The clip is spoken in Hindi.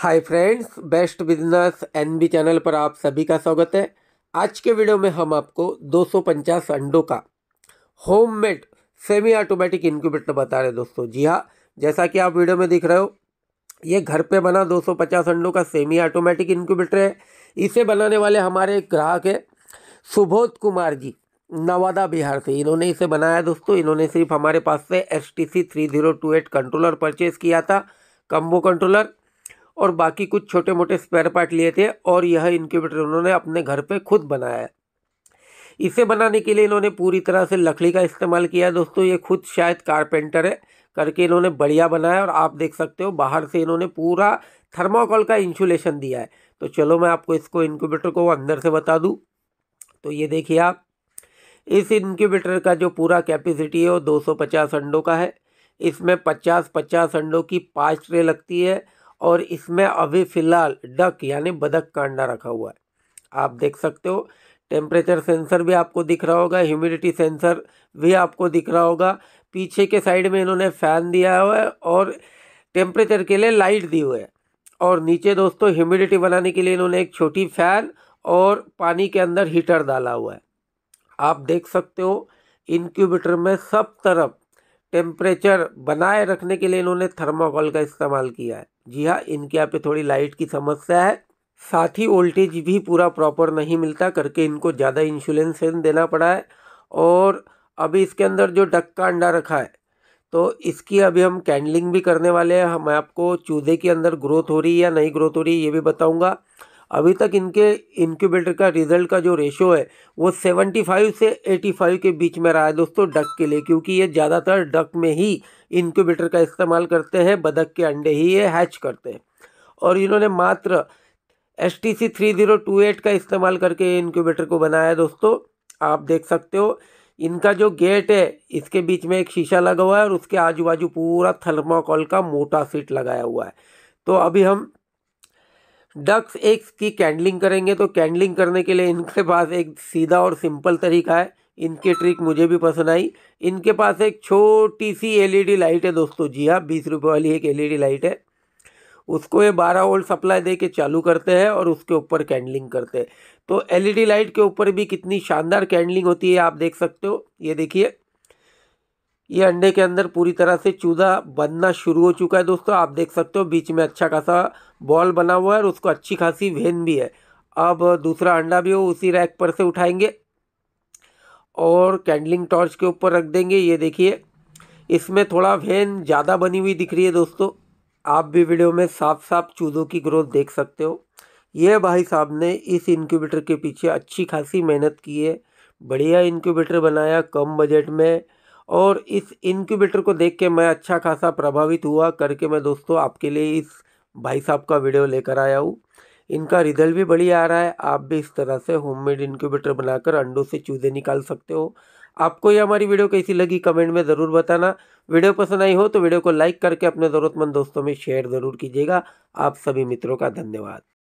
हाय friends best business NB channel पर आप सभी का स्वागत है आज के वीडियो में हम आपको 250 अंडों का होममेड सेमी ऑटोमेटिक इनक्यूबेटर बता रहे हैं दोस्तों जी हाँ जैसा कि आप वीडियो में दिख रहे हो ये घर पे बना 250 अंडों का सेमी ऑटोमेटिक इनक्यूबेटर है इसे बनाने वाले हमारे एक ग्राहक है सुबोध कुमार जी नवादा बिहार से इन्होंने इसे बनाया दोस्तों इन्होंने सिर्फ हमारे पास से S T C three zero two eight controller purchase किया था कम्बो कंट्रोलर और बाकी कुछ छोटे मोटे स्पेयर पार्ट लिए थे और यह इनक्यूबेटर उन्होंने अपने घर पे खुद बनाया है इसे बनाने के लिए इन्होंने पूरी तरह से लकड़ी का इस्तेमाल किया दोस्तों ये खुद शायद कारपेंटर है करके इन्होंने बढ़िया बनाया और आप देख सकते हो बाहर से इन्होंने पूरा थर्माकोल का इंसुलेशन दिया है तो चलो मैं आपको इसको इनक्यूबेटर को अंदर से बता दूँ तो ये देखिए आप इस इनक्यूबेटर का जो पूरा कैपेसिटी है वो 250 अंडों का है इसमें 50 50 अंडों की पाँच ट्रे लगती है और इसमें अभी फ़िलहाल डक यानी बदक का अंडा रखा हुआ है आप देख सकते हो टेम्परेचर सेंसर भी आपको दिख रहा होगा ह्यूमिडिटी सेंसर भी आपको दिख रहा होगा पीछे के साइड में इन्होंने फ़ैन दिया हुआ है और टेम्परेचर के लिए लाइट दी हुई है और नीचे दोस्तों ह्यूमिडिटी बनाने के लिए इन्होंने एक छोटी फ़ैन और पानी के अंदर हीटर डाला हुआ है आप देख सकते हो इनक्यूबेटर में सब तरफ टेम्परेचर बनाए रखने के लिए इन्होंने थर्माकोल का इस्तेमाल किया है जी हाँ इनके यहाँ पे थोड़ी लाइट की समस्या है साथ ही वोल्टेज भी पूरा प्रॉपर नहीं मिलता करके इनको ज़्यादा इंसुलेंसन देना पड़ा है और अभी इसके अंदर जो डक का अंडा रखा है तो इसकी अभी हम कैंडलिंग भी करने वाले हैं हम आपको चूजे के अंदर ग्रोथ हो रही है या नहीं ग्रोथ हो रही है ये भी बताऊँगा अभी तक इनके इनक्यूबेटर का रिजल्ट का जो रेशो है वो 75 से 85 के बीच में रहा है दोस्तों डक के लिए क्योंकि ये ज़्यादातर डक में ही इनक्यूबेटर का इस्तेमाल करते हैं बदक के अंडे ही ये हैच करते हैं और इन्होंने मात्र S T C three zero two eight का इस्तेमाल करके इनक्यूबेटर को बनाया दोस्तों आप देख सकते हो इनका जो गेट है इसके बीच में एक शीशा लगा हुआ है और उसके आजू बाजू पूरा थर्माकोल का मोटा सीट लगाया हुआ है तो अभी हम डक्स एक्स की कैंडलिंग करेंगे तो कैंडलिंग करने के लिए इनके पास एक सीधा और सिंपल तरीका है इनकी ट्रिक मुझे भी पसंद आई इनके पास एक छोटी सी एलईडी लाइट है दोस्तों जी हाँ बीस रुपये वाली एक एलईडी लाइट है उसको ये बारह वोल्ट सप्लाई दे के चालू करते हैं और उसके ऊपर कैंडलिंग करते हैं तो एलईडी लाइट के ऊपर भी कितनी शानदार कैंडलिंग होती है आप देख सकते हो ये देखिए ये अंडे के अंदर पूरी तरह से चूजा बनना शुरू हो चुका है दोस्तों आप देख सकते हो बीच में अच्छा खासा बॉल बना हुआ है और उसको अच्छी खासी वेन भी है अब दूसरा अंडा भी हो उसी रैक पर से उठाएंगे और कैंडलिंग टॉर्च के ऊपर रख देंगे ये देखिए इसमें थोड़ा वेन ज़्यादा बनी हुई दिख रही है दोस्तों आप भी वीडियो में साफ साफ चूज़ों की ग्रोथ देख सकते हो ये भाई साहब ने इस इनक्यूबेटर के पीछे अच्छी खासी मेहनत की है बढ़िया इनक्यूबेटर बनाया कम बजट में और इस इनक्यूबेटर को देख के मैं अच्छा खासा प्रभावित हुआ करके मैं दोस्तों आपके लिए इस भाई साहब का वीडियो लेकर आया हूँ इनका रिजल्ट भी बढ़िया आ रहा है आप भी इस तरह से होममेड इनक्यूबेटर बनाकर अंडों से चूजे निकाल सकते हो आपको ये हमारी वीडियो कैसी लगी कमेंट में ज़रूर बताना वीडियो पसंद आई हो तो वीडियो को लाइक करके अपने ज़रूरतमंद दोस्तों में शेयर ज़रूर कीजिएगा आप सभी मित्रों का धन्यवाद